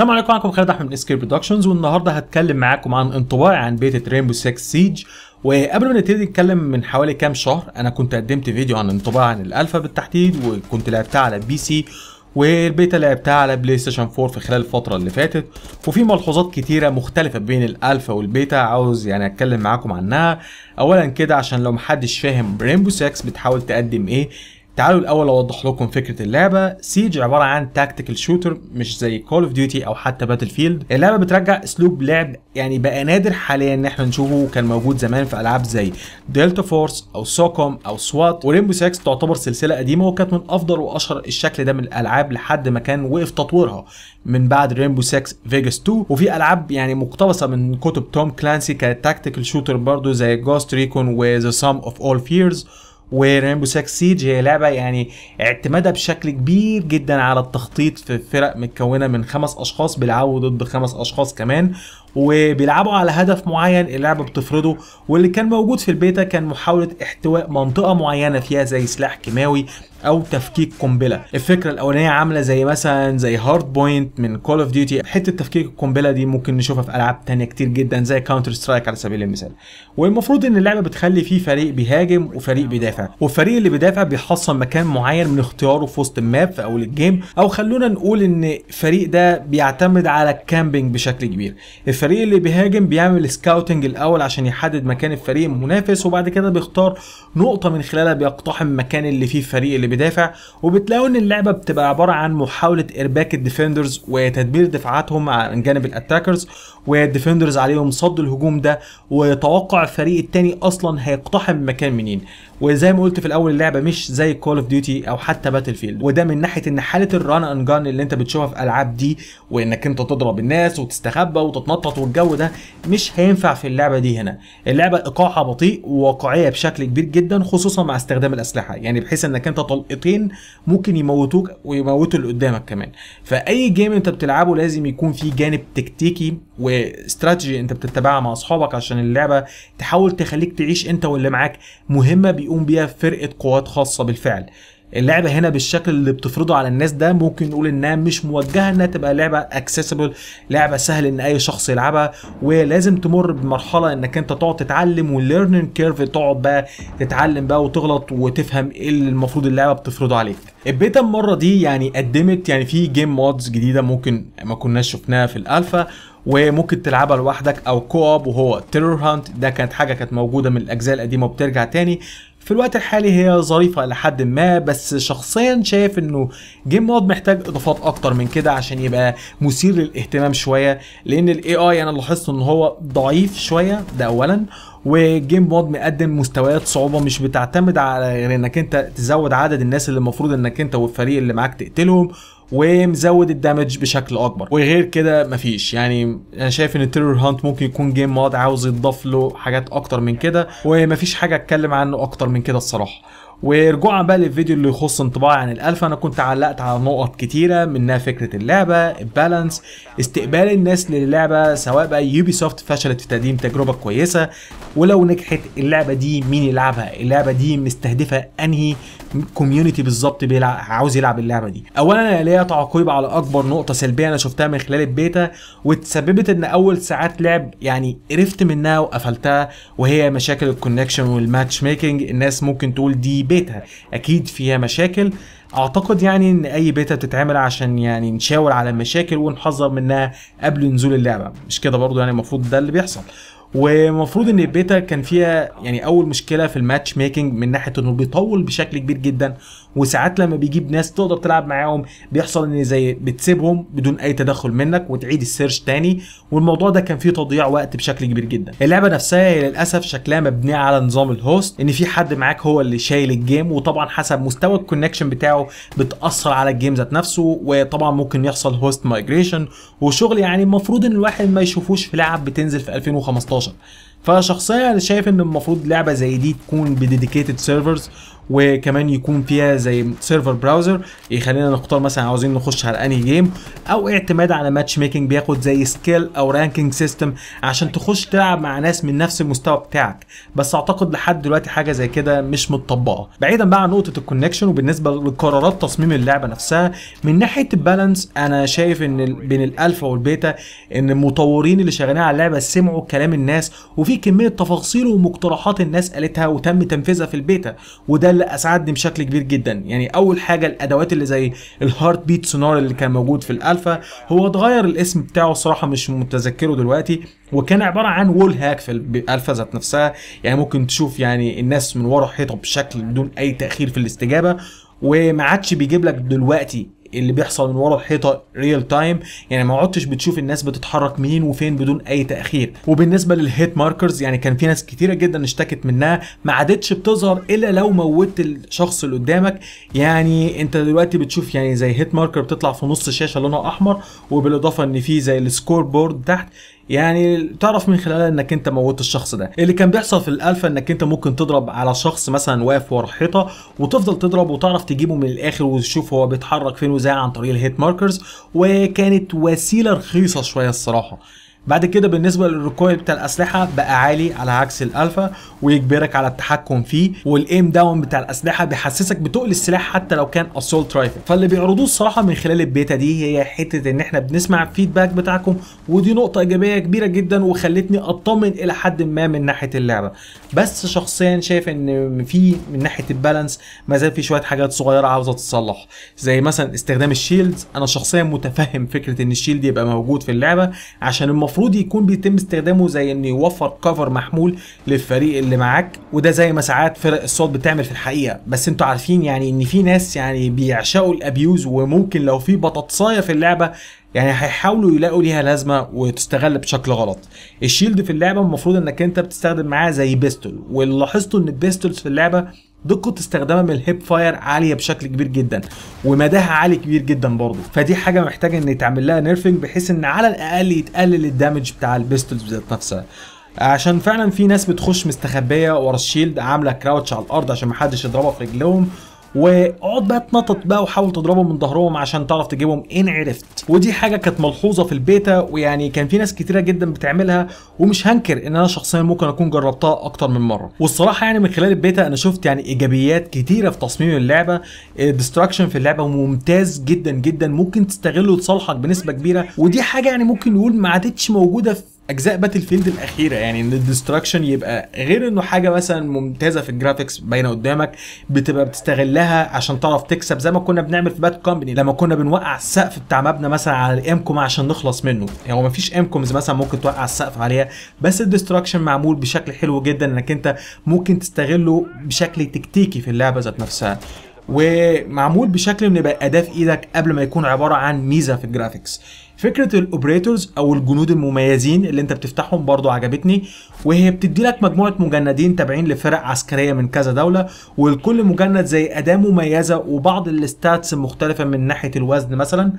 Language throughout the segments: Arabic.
السلام عليكم معكم خالد احمد من اسكير برودكشنز والنهارده هتكلم معاكم عن انطباعي عن بيتا رينبو 6 سيج وقبل ما نبتدي نتكلم من حوالي كام شهر انا كنت قدمت فيديو عن انطباعي عن الالفا بالتحديد وكنت لعبتها على بي سي والبيتا لعبتها على بلاي ستيشن 4 في خلال الفترة اللي فاتت وفي ملحوظات كتيرة مختلفة بين الالفا والبيتا عاوز يعني اتكلم معاكم عنها اولا كده عشان لو محدش فاهم رينبو 6 بتحاول تقدم ايه تعالوا الاول اوضح لكم فكره اللعبه سيج عباره عن تاكتيكال شوتر مش زي كول اوف ديوتي او حتى باتل فيلد اللعبه بترجع اسلوب لعب يعني بقى نادر حاليا ان احنا نشوفه كان موجود زمان في العاب زي دلتا فورس او سوكوم او سوات وريمبو 6 تعتبر سلسله قديمه وكانت من افضل واشهر الشكل ده من الالعاب لحد ما كان وقف تطويرها من بعد ريمبو 6 فيجاس 2 وفي العاب يعني مقتبسه من كتب توم كلانسي كتاكتيكال شوتر برضو زي جوست ريكون وذا سام اوف اول فيرز ورينبو ساكس سيج هي لعبه يعني اعتمادها بشكل كبير جدا على التخطيط في فرق متكونه من خمس اشخاص بيلعبوا ضد خمس اشخاص كمان وبيلعبوا على هدف معين اللعبه بتفرضه واللي كان موجود في البيتا كان محاوله احتواء منطقه معينه فيها زي سلاح كيماوي او تفكيك قنبله الفكره الاولانيه عامله زي مثلا زي هارد بوينت من كول اوف ديوتي حته تفكيك القنبله دي ممكن نشوفها في العاب تانية كتير جدا زي كاونتر سترايك على سبيل المثال والمفروض ان اللعبه بتخلي فيه فريق بيهاجم وفريق بيدافع والفريق اللي بيدافع بيحصل مكان معين من اختياره في وسط الماب في اول الجيم او خلونا نقول ان الفريق ده بيعتمد على الكامبينج بشكل كبير الفريق اللي بيهاجم بيعمل سكاوتنج الاول عشان يحدد مكان الفريق المنافس وبعد كده بيختار نقطه من خلالها بيقتحم المكان اللي فيه الفريق اللي بيدافع وبتلاقوا ان اللعبه بتبقى عباره عن محاوله ارباك الديفندرز وتدمير دفاعاتهم عن جانب الاتاكرز والديفندرز عليهم صد الهجوم ده وتوقع الفريق التاني اصلا هيقتحم المكان منين وزي ما قلت في الاول اللعبه مش زي كول اوف ديوتي او حتى باتل فيلد وده من ناحيه ان حاله الران ان جان اللي انت بتشوفها في العاب دي وانك انت تضرب الناس وتستخبى وتتنطط والجو ده مش هينفع في اللعبه دي هنا اللعبه ايقاعها بطيء وواقعيه بشكل كبير جدا خصوصا مع استخدام الاسلحه يعني بحيث انك انت طلقتين ممكن يموتوك ويموتوا اللي قدامك كمان فاي جيم انت بتلعبه لازم يكون فيه جانب تكتيكي واستراتيجي انت بتتبعها مع اصحابك عشان اللعبه تحاول تخليك تعيش انت واللي معاك مهمه بيقوم بيها فرقه قوات خاصه بالفعل اللعبه هنا بالشكل اللي بتفرضه على الناس ده ممكن نقول انها مش موجهه انها تبقى لعبه اكسسبل لعبه سهل ان اي شخص يلعبها ولازم تمر بمرحله انك انت تقعد تتعلم والليرنينج كيرف تقعد بقى تتعلم بقى وتغلط وتفهم ايه اللي المفروض اللعبه بتفرضه عليك البيتا المره دي يعني قدمت يعني في جيم مودز جديده ممكن ما كناش شفناها في الالفا وممكن تلعبها لوحدك او كوب وهو تيرور هانت ده كانت حاجه كانت موجوده من الاجزاء القديمه وبترجع تاني في الوقت الحالي هي ظريفة إلى حد ما بس شخصيا شايف إنه جيم مود محتاج إضافات أكتر من كده عشان يبقى مثير للاهتمام شوية لأن الإي آي أنا لاحظت إن هو ضعيف شوية ده أولا وجيم مود مقدم مستويات صعوبه مش بتعتمد على غير انك انت تزود عدد الناس اللي المفروض انك انت والفريق اللي معاك تقتلهم ومزود الدامج بشكل اكبر وغير كده مفيش يعني انا شايف ان تيرور هانت ممكن يكون جيم مود عاوز يضاف له حاجات اكتر من كده ومفيش حاجه اتكلم عنه اكتر من كده الصراحه ورجوعا بقى للفيديو اللي يخص انطباعي عن الالفا انا كنت علقت على نقط كتيره منها فكره اللعبه البالانس استقبال الناس للعبه سواء بقى يوبي سوفت فشلت في تقديم تجربه كويسه ولو نجحت اللعبه دي مين يلعبها اللعبه دي مستهدفه انهي كوميونتي بالظبط بيلعب عاوز يلعب اللعبه دي اولا انا ليا تعقيب على اكبر نقطه سلبيه انا شفتها من خلال البيتا وتسببت ان اول ساعات لعب يعني قرفت منها وقفلتها وهي مشاكل الكونكشن والماتش ميكنج الناس ممكن تقول دي بيتها اكيد فيها مشاكل اعتقد يعني ان اي بيتا بتتعمل عشان يعني نشاور على المشاكل ونحذر منها قبل نزول اللعبه مش كده برضو يعني المفروض ده اللي بيحصل ومفروض ان البيتا كان فيها يعني اول مشكله في الماتش ميكنج من ناحيه انه بيطول بشكل كبير جدا وساعات لما بيجيب ناس تقدر تلعب معاهم بيحصل ان زي بتسيبهم بدون اي تدخل منك وتعيد السيرش تاني والموضوع ده كان فيه تضييع وقت بشكل كبير جدا اللعبه نفسها هي للاسف شكلها مبنيه على نظام الهوست ان في حد معاك هو اللي شايل الجيم وطبعا حسب مستوى الكونكشن بتاعه بتاثر على الجيم ذات نفسه وطبعا ممكن يحصل هوست مايجريشن وشغل يعني المفروض ان الواحد ما يشوفوش في لعب بتنزل في 2015 فشخصيا انا شايف ان المفروض لعبه زي دي تكون بديديكيتد سيرفرز وكمان يكون فيها زي سيرفر براوزر يخلينا نختار مثلا عاوزين نخش على انهي جيم او اعتماد على ماتش ميكنج بياخد زي سكيل او رانكينج سيستم عشان تخش تلعب مع ناس من نفس المستوى بتاعك بس اعتقد لحد دلوقتي حاجه زي كده مش متطبقه بعيدا بقى عن نقطه الكونكشن وبالنسبه لقرارات تصميم اللعبه نفسها من ناحيه البالانس انا شايف ان بين الالفا والبيتا ان المطورين اللي شغالين على اللعبه سمعوا كلام الناس وفي كميه تفاصيل ومقترحات الناس قالتها وتم تنفيذها في البيتا وده اسعدني بشكل كبير جدا يعني اول حاجه الادوات اللي زي الهارت بيت سونار اللي كان موجود في الالفا هو اتغير الاسم بتاعه الصراحه مش متذكره دلوقتي وكان عباره عن وول هاك في الالفا ذات نفسها يعني ممكن تشوف يعني الناس من ورا حيطه بشكل بدون اي تاخير في الاستجابه وما عادش بيجيب لك دلوقتي اللي بيحصل من ورا الحيطه ريل تايم يعني ما عدتش بتشوف الناس بتتحرك منين وفين بدون اي تاخير وبالنسبه للهيت ماركرز يعني كان في ناس كتيره جدا اشتكت منها ما عادتش بتظهر الا لو موت الشخص اللي قدامك يعني انت دلوقتي بتشوف يعني زي هيت ماركر بتطلع في نص الشاشه لونها احمر وبالاضافه ان في زي السكور بورد تحت يعني تعرف من خلالها انك انت موت الشخص ده اللي كان بيحصل في الالفا انك انت ممكن تضرب على شخص مثلا واقف ورا حيطه وتفضل تضرب وتعرف تجيبه من الاخر وتشوف هو بيتحرك فين وازاي عن طريق الهيت ماركرز وكانت وسيله رخيصه شويه الصراحه بعد كده بالنسبه للريكويل بتاع الاسلحه بقى عالي على عكس الالفا ويجبرك على التحكم فيه والايم داون بتاع الاسلحه بيحسسك بتقل السلاح حتى لو كان اسولت ترايفل فاللي بيعرضوه الصراحه من خلال البيتا دي هي حته ان احنا بنسمع الفيدباك بتاعكم ودي نقطه ايجابيه كبيره جدا وخلتني اطمن الى حد ما من ناحيه اللعبه بس شخصيا شايف ان في من ناحيه البالانس ما زال في شويه حاجات صغيره عاوزه تتصلح زي مثلا استخدام الشيلدز انا شخصيا متفهم فكره ان الشيلد يبقى موجود في اللعبه عشان المفروض يكون بيتم استخدامه زي انه يوفر كفر محمول للفريق اللي معاك وده زي ما ساعات فرق الصوت بتعمل في الحقيقه بس انتوا عارفين يعني ان في ناس يعني بيعشقوا الابيوز وممكن لو في بطاطسايه في اللعبه يعني هيحاولوا يلاقوا ليها لازمه وتستغل بشكل غلط الشيلد في اللعبه المفروض انك انت بتستخدم معاه زي بيستول واللي لاحظته ان البيستولز في اللعبه دقه استخدامها من الهيب فاير عاليه بشكل كبير جدا ومداها عالي كبير جدا برضه فدي حاجه محتاجه ان يتعمل لها نيرفنج بحيث ان على الاقل يتقلل الدامج بتاع البيستولز بتاعت نفسها عشان فعلا في ناس بتخش مستخبيه ورا الشيلد عامله كراوتش على الارض عشان محدش يضربها في رجلهم واقعد بقى اتنطط بقى وحاول تضربهم من ظهرهم عشان تعرف تجيبهم ان عرفت ودي حاجه كانت ملحوظه في البيتا ويعني كان في ناس كتيره جدا بتعملها ومش هنكر ان انا شخصيا ممكن اكون جربتها اكتر من مره والصراحه يعني من خلال البيتا انا شفت يعني ايجابيات كتيره في تصميم اللعبه الدستراكشن آه، في اللعبه ممتاز جدا جدا ممكن تستغله لصالحك بنسبه كبيره ودي حاجه يعني ممكن نقول ما عادتش موجوده في اجزاء باتل فيلد الاخيره يعني ان الدستراكشن يبقى غير انه حاجه مثلا ممتازه في الجرافيكس باينه قدامك بتبقى بتستغلها عشان تعرف تكسب زي ما كنا بنعمل في باد كومباني لما كنا بنوقع السقف بتاع مبنى مثلا على الامكم عشان نخلص منه يعني هو مفيش امكمز مثلا ممكن توقع السقف عليها بس الدستراكشن معمول بشكل حلو جدا انك انت ممكن تستغله بشكل تكتيكي في اللعبه ذات نفسها ومعمول بشكل انه يبقى اداه في ايدك قبل ما يكون عباره عن ميزه في الجرافيكس فكره الاوبريتورز او الجنود المميزين اللي انت بتفتحهم برضو عجبتني وهي بتدي لك مجموعه مجندين تابعين لفرق عسكريه من كذا دوله والكل مجند زي اداه مميزه وبعض الستاتس المختلفه من ناحيه الوزن مثلا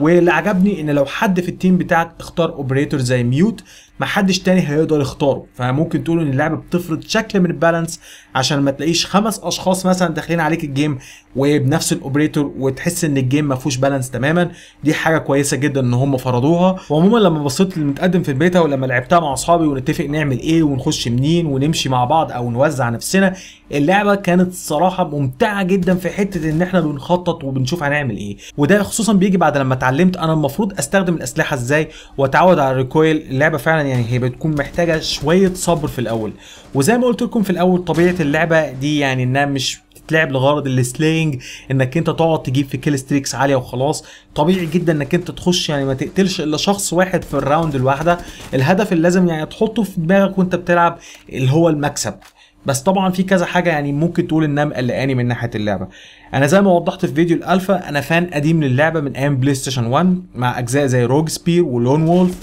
واللي عجبني ان لو حد في التيم بتاعك اختار اوبريتور زي ميوت محدش تاني هيقدر يختاره فممكن تقول ان اللعبه بتفرض شكل من البالانس عشان ما تلاقيش خمس اشخاص مثلا داخلين عليك الجيم وبنفس الاوبريتور وتحس ان الجيم ما فيهوش بالانس تماما دي حاجه كويسه جدا ان هم فرضوها وعموما لما بصيت للمتقدم في البيتا ولما لعبتها مع اصحابي ونتفق نعمل ايه ونخش منين ونمشي مع بعض او نوزع نفسنا اللعبه كانت الصراحه ممتعه جدا في حته ان احنا بنخطط وبنشوف هنعمل ايه وده خصوصا بيجي بعد لما اتعلمت انا المفروض استخدم الاسلحه ازاي واتعود على الريكويل اللعبه فعلا يعني هي بتكون محتاجه شويه صبر في الاول وزي ما قلت لكم في الاول طبيعه اللعبه دي يعني انها مش بتتلعب لغرض السلينج انك انت تقعد تجيب في كيل ستريكس عاليه وخلاص طبيعي جدا انك انت تخش يعني ما تقتلش الا شخص واحد في الراوند الواحده الهدف اللي لازم يعني تحطه في دماغك وانت بتلعب اللي هو المكسب بس طبعا في كذا حاجه يعني ممكن تقول انها مقلقاني من ناحيه اللعبه انا زي ما وضحت في فيديو الالفا انا فان قديم للعبه من ايام بلاي ستيشن 1 مع اجزاء زي روج سبير ولون وولف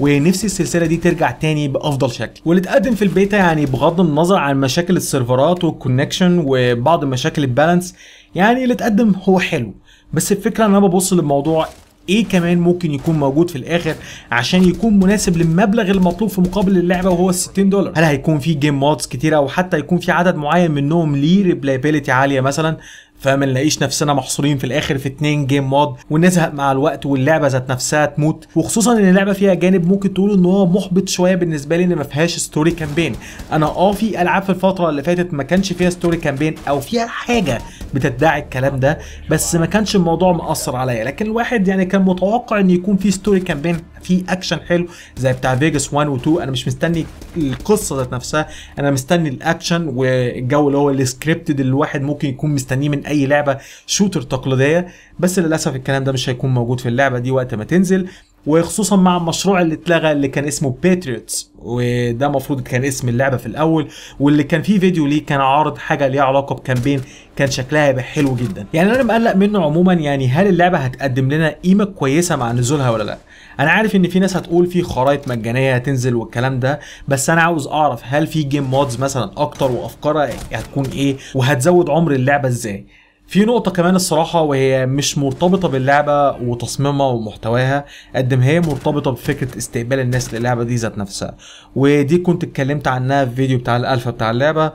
ونفسي السلسله دي ترجع تاني بافضل شكل واللي اتقدم في البيتا يعني بغض النظر عن مشاكل السيرفرات والكونكشن وبعض مشاكل البالانس يعني اللي اتقدم هو حلو بس الفكره ان انا ببص للموضوع ايه كمان ممكن يكون موجود في الاخر عشان يكون مناسب للمبلغ المطلوب في مقابل اللعبه وهو ال 60 دولار هل هيكون في جيم مودز كتيره او حتى يكون في عدد معين منهم ليه ريبلايبيليتي عاليه مثلا فما نلاقيش نفسنا محصورين في الاخر في اتنين جيم مود ونزهق مع الوقت واللعبه ذات نفسها تموت وخصوصا ان اللعبه فيها جانب ممكن تقول ان هو محبط شويه بالنسبه لي ان ما فيهاش ستوري كامبين انا اه في العاب في الفتره اللي فاتت ما كانش فيها ستوري كامبين او فيها حاجه بتدعي الكلام ده بس ما كانش الموضوع مأثر عليا لكن الواحد يعني كان متوقع ان يكون في ستوري كامبين في اكشن حلو زي بتاع فيجاس 1 و2 انا مش مستني القصه ذات نفسها انا مستني الاكشن والجو اللي هو السكريبتد اللي الواحد ممكن يكون مستنيه من اي لعبه شوتر تقليديه بس للاسف الكلام ده مش هيكون موجود في اللعبه دي وقت ما تنزل وخصوصا مع المشروع اللي اتلغى اللي كان اسمه باتريوتس وده المفروض كان اسم اللعبه في الاول واللي كان فيه فيديو ليه كان عارض حاجه ليها علاقه بكامبين كان شكلها هيبقى حلو جدا يعني انا مقلق منه عموما يعني هل اللعبه هتقدم لنا قيمه كويسه مع نزولها ولا لا انا عارف ان في ناس هتقول في خرائط مجانيه هتنزل والكلام ده بس انا عاوز اعرف هل في جيم مودز مثلا اكتر وافكارها هتكون ايه وهتزود عمر اللعبه ازاي في نقطة كمان الصراحة وهي مش مرتبطة باللعبة وتصميمها ومحتواها قد ما هي مرتبطة بفكرة استقبال الناس للعبة دي ذات نفسها ودي كنت اتكلمت عنها في فيديو بتاع الالفا بتاع اللعبة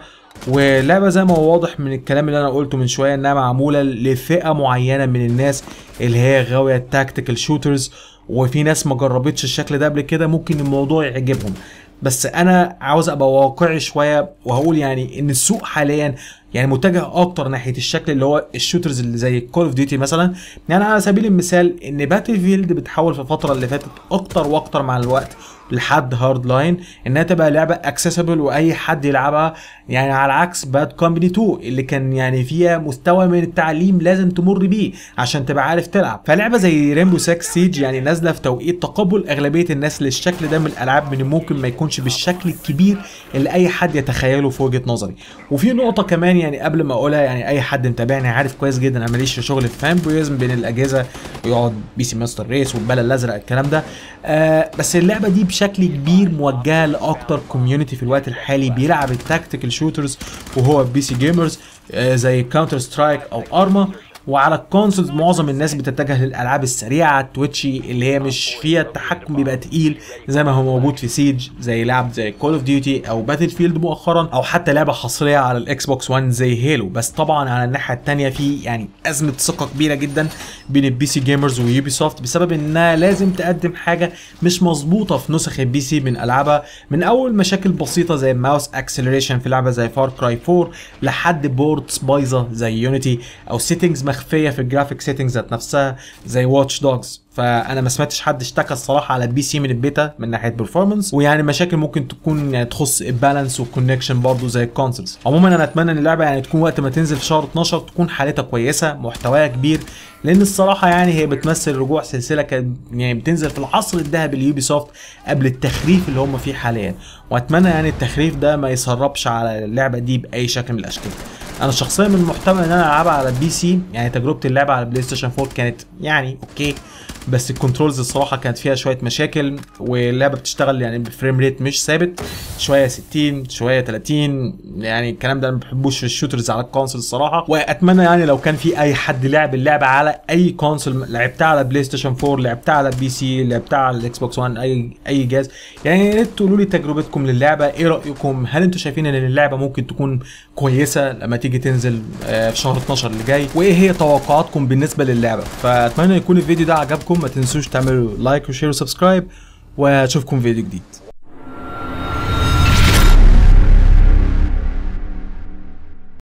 واللعبة زي ما هو واضح من الكلام اللي انا قلته من شوية انها معمولة لفئة معينة من الناس اللي هي غاوية التاكتيكال شوترز وفي ناس ما جربتش الشكل ده قبل كده ممكن الموضوع يعجبهم بس انا عاوز ابقى واقعي شويه وهقول يعني ان السوق حاليا يعني متجه اكتر ناحيه الشكل اللي هو الشوترز اللي زي كول اوف ديوتي مثلا يعني على سبيل المثال ان باتل فيلد بتحول في الفتره اللي فاتت اكتر واكتر مع الوقت لحد هارد لاين انها تبقى لعبه اكسسبل واي حد يلعبها يعني على عكس باد كومباني 2 اللي كان يعني فيها مستوى من التعليم لازم تمر بيه عشان تبقى عارف تلعب فلعبه زي ريمبو ساك سيج يعني نازله في توقيت تقبل اغلبيه الناس للشكل ده من الالعاب من ممكن ما يكونش بالشكل الكبير اللي اي حد يتخيله في وجهه نظري وفي نقطه كمان يعني قبل ما اقولها يعني اي حد متابعني عارف كويس جدا انا ماليش في شغل الفان بويزم بين الاجهزه ويقعد بي سي ماستر ريس والبلد الازرق الكلام ده آه بس اللعبه دي بشكل كبير موجهه لاكتر كوميونتي في الوقت الحالي بيلعب التاكتيكال شوترز وهو بي سي جيمرز آه زي كاونتر سترايك او ارما وعلى الكونسولز معظم الناس بتتجه للالعاب السريعه التويتشي اللي هي مش فيها التحكم بيبقى تقيل زي ما هو موجود في سيج زي لعب زي كول اوف ديوتي او باتل فيلد مؤخرا او حتى لعبه حصريه على الاكس بوكس 1 زي هيلو بس طبعا على الناحيه الثانيه في يعني ازمه ثقه كبيره جدا بين البي سي جيمرز ويوبي سوفت بسبب انها لازم تقدم حاجه مش مظبوطه في نسخ البي سي من العابها من اول مشاكل بسيطه زي الماوس اكسلريشن في لعبه زي فار كراي 4 لحد بورتس بايظه زي يونيتي او سيتنجز مخفيه في الجرافيك سيتنجز ذات نفسها زي واتش دوجز فانا ما سمعتش حد اشتكى الصراحه على البي سي من البيتا من ناحيه بيرفورمانس ويعني مشاكل ممكن تكون يعني تخص البالانس والكونكشن برضه زي الكونسولز عموما انا اتمنى ان اللعبه يعني تكون وقت ما تنزل في شهر 12 تكون حالتها كويسه محتواها كبير لان الصراحه يعني هي بتمثل رجوع سلسله كانت يعني بتنزل في العصر الذهبي ليوبي سوفت قبل التخريف اللي هم فيه حاليا واتمنى يعني التخريف ده ما يسربش على اللعبه دي باي شكل من الاشكال انا شخصيا من المحتمل ان انا العبها على البي سي يعني تجربه اللعب على البلاي ستيشن 4 كانت يعني اوكي بس الكنترولز الصراحه كانت فيها شويه مشاكل واللعبه بتشتغل يعني بفريم ريت مش ثابت شويه 60 شويه 30 يعني الكلام ده انا ما بحبوش في الشوترز على الكونسول الصراحه واتمنى يعني لو كان في اي حد لعب اللعبه على اي كونسول لعبتها على بلاي ستيشن 4 لعبتها على بي سي لعبتها على الاكس بوكس 1 اي اي جهاز يعني يا ريت تقولوا لي تجربتكم للعبه ايه رايكم هل انتم شايفين ان اللعبه ممكن تكون كويسه لما تيجي تيجي تنزل آه، في شهر 12 اللي جاي وايه هي توقعاتكم بالنسبه للعبه فاتمنى يكون الفيديو ده عجبكم ما تنسوش تعملوا لايك وشير وسبسكرايب واشوفكم في فيديو جديد